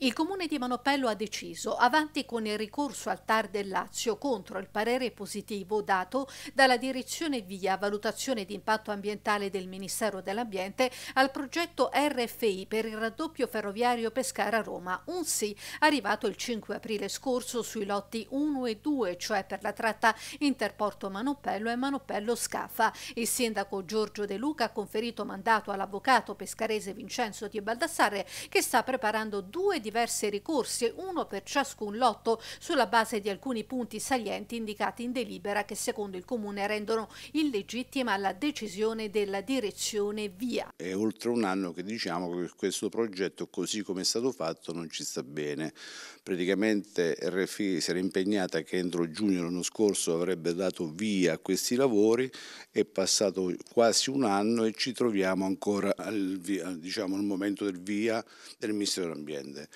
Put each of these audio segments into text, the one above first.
Il comune di Manopello ha deciso, avanti con il ricorso al TAR del Lazio contro il parere positivo dato dalla direzione via valutazione di impatto ambientale del Ministero dell'Ambiente al progetto RFI per il raddoppio ferroviario Pescara-Roma, un sì arrivato il 5 aprile scorso sui lotti 1 e 2, cioè per la tratta Interporto Manopello e Manopello Scafa. Il sindaco Giorgio De Luca ha conferito mandato all'avvocato pescarese Vincenzo Di Baldassare che sta preparando due diversi ricorsi, uno per ciascun lotto, sulla base di alcuni punti salienti indicati in delibera che secondo il Comune rendono illegittima la decisione della direzione via. È oltre un anno che diciamo che questo progetto così come è stato fatto non ci sta bene. Praticamente RFI si era impegnata che entro giugno l'anno scorso avrebbe dato via a questi lavori, è passato quasi un anno e ci troviamo ancora al, via, diciamo, al momento del via del Ministero dell'Ambiente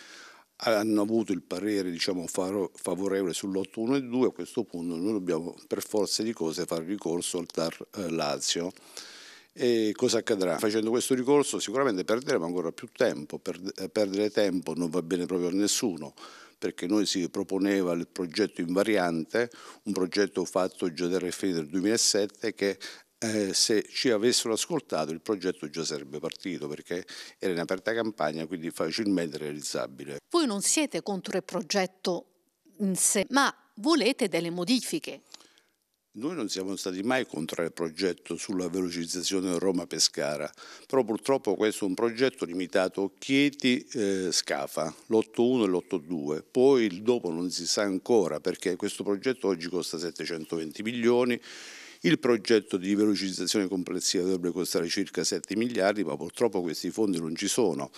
hanno avuto il parere diciamo, favorevole sull'8-1 e 2, a questo punto noi dobbiamo per forza di cose fare ricorso al TAR eh, Lazio. E cosa accadrà? Facendo questo ricorso sicuramente perderemo ancora più tempo, per, eh, perdere tempo non va bene proprio a nessuno, perché noi si proponeva il progetto invariante, un progetto fatto già dal RFI del 2007 che eh, se ci avessero ascoltato il progetto già sarebbe partito perché era in aperta campagna, quindi facilmente realizzabile. Voi non siete contro il progetto in sé, ma volete delle modifiche. Noi non siamo stati mai contro il progetto sulla velocizzazione Roma-Pescara, però purtroppo questo è un progetto limitato a Chieti-Scafa, eh, l'8-1 e l'8-2, poi il dopo non si sa ancora perché questo progetto oggi costa 720 milioni, il progetto di velocizzazione complessiva dovrebbe costare circa 7 miliardi, ma purtroppo questi fondi non ci sono.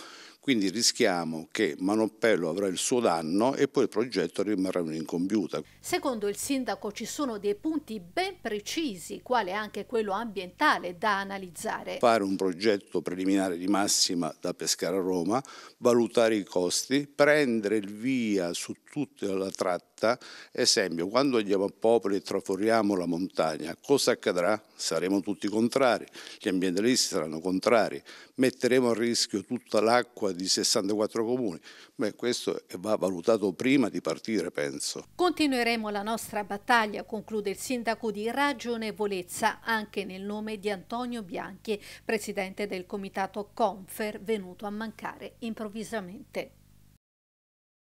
Quindi rischiamo che Manoppello avrà il suo danno e poi il progetto rimarrà un'incompiuta. Secondo il sindaco ci sono dei punti ben precisi, quale anche quello ambientale, da analizzare. Fare un progetto preliminare di massima da Pescara a Roma, valutare i costi, prendere il via su tutta la tratta. Esempio, quando andiamo a Popoli e traforiamo la montagna, cosa accadrà? Saremo tutti contrari, gli ambientalisti saranno contrari, metteremo a rischio tutta l'acqua di 64 comuni. Beh, questo va valutato prima di partire, penso. Continueremo la nostra battaglia, conclude il sindaco di ragionevolezza, anche nel nome di Antonio Bianchi, presidente del comitato Confer, venuto a mancare improvvisamente.